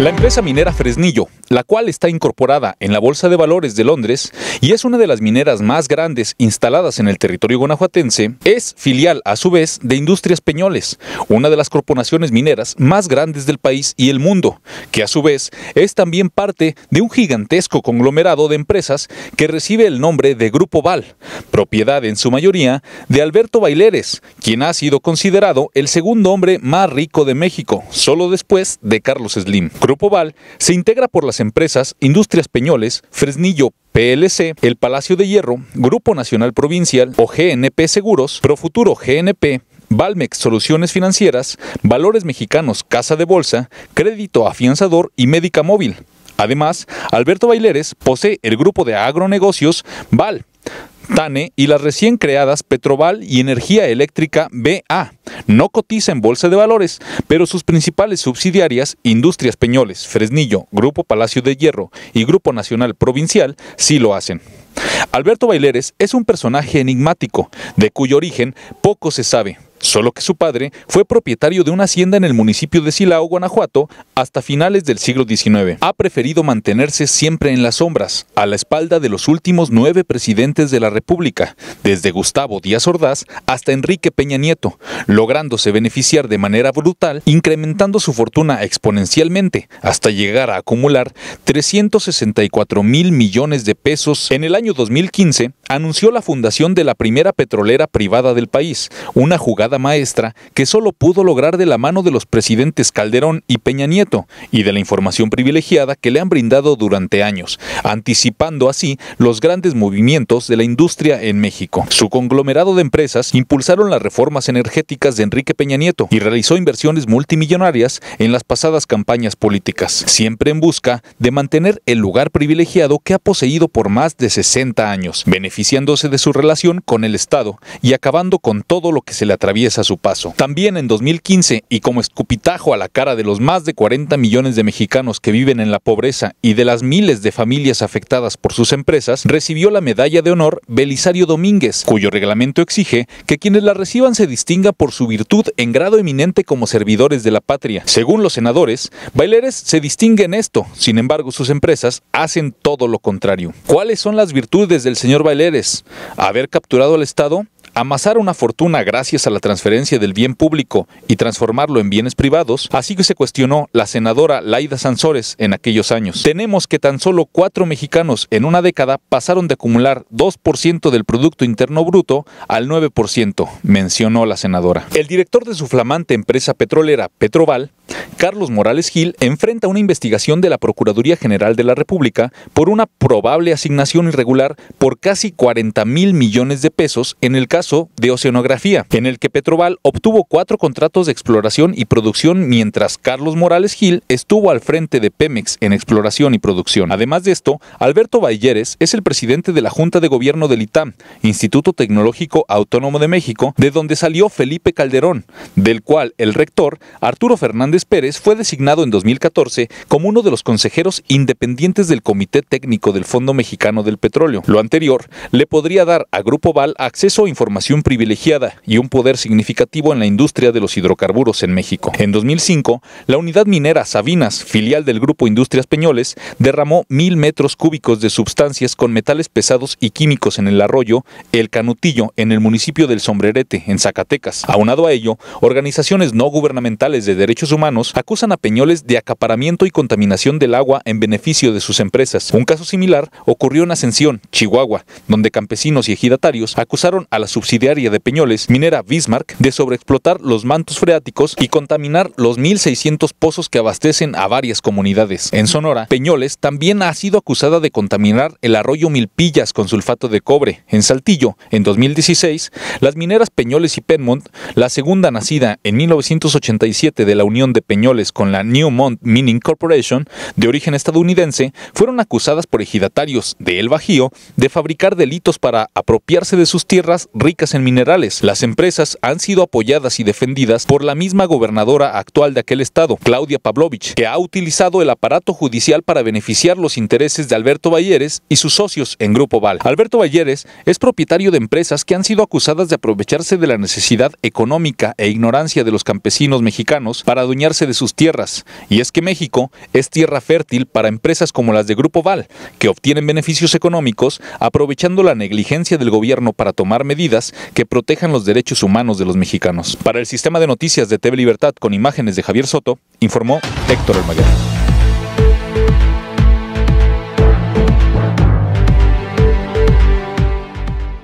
La empresa minera Fresnillo, la cual está incorporada en la Bolsa de Valores de Londres y es una de las mineras más grandes instaladas en el territorio guanajuatense, es filial a su vez de Industrias Peñoles, una de las corporaciones mineras más grandes del país y el mundo, que a su vez es también parte de un gigantesco conglomerado de empresas que recibe el nombre de Grupo Val, propiedad en su mayoría de Alberto Baileres, quien ha sido considerado el segundo hombre más rico de México, solo después de Carlos Slim. Grupo Val se integra por las empresas Industrias Peñoles, Fresnillo PLC, El Palacio de Hierro, Grupo Nacional Provincial o GNP Seguros, Profuturo GNP, Valmex Soluciones Financieras, Valores Mexicanos Casa de Bolsa, Crédito Afianzador y Médica Móvil. Además, Alberto Baileres posee el grupo de agronegocios Val, TANE y las recién creadas Petroval y Energía Eléctrica BA. No cotizan en bolsa de valores, pero sus principales subsidiarias, Industrias Peñoles, Fresnillo, Grupo Palacio de Hierro y Grupo Nacional Provincial, sí lo hacen. Alberto Baileres es un personaje enigmático, de cuyo origen poco se sabe, solo que su padre fue propietario de una hacienda en el municipio de Silao, Guanajuato, hasta finales del siglo XIX. Ha preferido mantenerse siempre en las sombras, a la espalda de los últimos nueve presidentes de la República, desde Gustavo Díaz Ordaz hasta Enrique Peña Nieto, lográndose beneficiar de manera brutal, incrementando su fortuna exponencialmente, hasta llegar a acumular 364 mil millones de pesos. En el año 2015, anunció la fundación de la primera petrolera privada del país, una jugada maestra que solo pudo lograr de la mano de los presidentes Calderón y Peña Nieto y de la información privilegiada que le han brindado durante años, anticipando así los grandes movimientos de la industria en México. Su conglomerado de empresas impulsaron las reformas energéticas de Enrique Peña Nieto y realizó inversiones multimillonarias en las pasadas campañas políticas, siempre en busca de mantener el lugar privilegiado que ha poseído por más de 60 años, beneficiándose de su relación con el Estado y acabando con todo lo que se le atraviesa a su paso. También en 2015, y como escupitajo a la cara de los más de 40 millones de mexicanos que viven en la pobreza y de las miles de familias afectadas por sus empresas, recibió la medalla de honor Belisario Domínguez, cuyo reglamento exige que quienes la reciban se distinga por su virtud en grado eminente como servidores de la patria. Según los senadores, Baileres se distingue en esto, sin embargo sus empresas hacen todo lo contrario. ¿Cuáles son las virtudes del señor Baileres? Haber capturado al Estado Amasar una fortuna gracias a la transferencia del bien público y transformarlo en bienes privados, así que se cuestionó la senadora Laida Sansores en aquellos años. Tenemos que tan solo cuatro mexicanos en una década pasaron de acumular 2% del Producto Interno Bruto al 9%, mencionó la senadora. El director de su flamante empresa petrolera, Petroval, Carlos Morales Gil enfrenta una investigación de la Procuraduría General de la República por una probable asignación irregular por casi 40 mil millones de pesos en el caso de Oceanografía, en el que Petroval obtuvo cuatro contratos de exploración y producción mientras Carlos Morales Gil estuvo al frente de Pemex en exploración y producción. Además de esto, Alberto Balleres es el presidente de la Junta de Gobierno del ITAM, Instituto Tecnológico Autónomo de México, de donde salió Felipe Calderón, del cual el rector Arturo Fernández Pérez fue designado en 2014 como uno de los consejeros independientes del Comité Técnico del Fondo Mexicano del Petróleo. Lo anterior le podría dar a Grupo Val acceso a información privilegiada y un poder significativo en la industria de los hidrocarburos en México. En 2005, la unidad minera Sabinas, filial del Grupo Industrias Peñoles, derramó mil metros cúbicos de sustancias con metales pesados y químicos en el arroyo El Canutillo, en el municipio del Sombrerete, en Zacatecas. Aunado a ello, organizaciones no gubernamentales de derechos humanos acusan a Peñoles de acaparamiento y contaminación del agua en beneficio de sus empresas. Un caso similar ocurrió en Ascensión, Chihuahua, donde campesinos y ejidatarios acusaron a la subsidiaria de Peñoles, minera Bismarck, de sobreexplotar los mantos freáticos y contaminar los 1.600 pozos que abastecen a varias comunidades. En Sonora, Peñoles también ha sido acusada de contaminar el arroyo Milpillas con sulfato de cobre. En Saltillo, en 2016, las mineras Peñoles y Penmont, la segunda nacida en 1987 de la Unión de Peñoles con la Newmont Mining Corporation, de origen estadounidense, fueron acusadas por ejidatarios de El Bajío de fabricar delitos para apropiarse de sus tierras ricas en minerales. Las empresas han sido apoyadas y defendidas por la misma gobernadora actual de aquel estado, Claudia Pavlovich, que ha utilizado el aparato judicial para beneficiar los intereses de Alberto Valleres y sus socios en Grupo Val. Alberto Valleres es propietario de empresas que han sido acusadas de aprovecharse de la necesidad económica e ignorancia de los campesinos mexicanos para de sus tierras, y es que México es tierra fértil para empresas como las de Grupo Val, que obtienen beneficios económicos aprovechando la negligencia del gobierno para tomar medidas que protejan los derechos humanos de los mexicanos. Para el sistema de noticias de TV Libertad con imágenes de Javier Soto, informó Héctor Almaguer.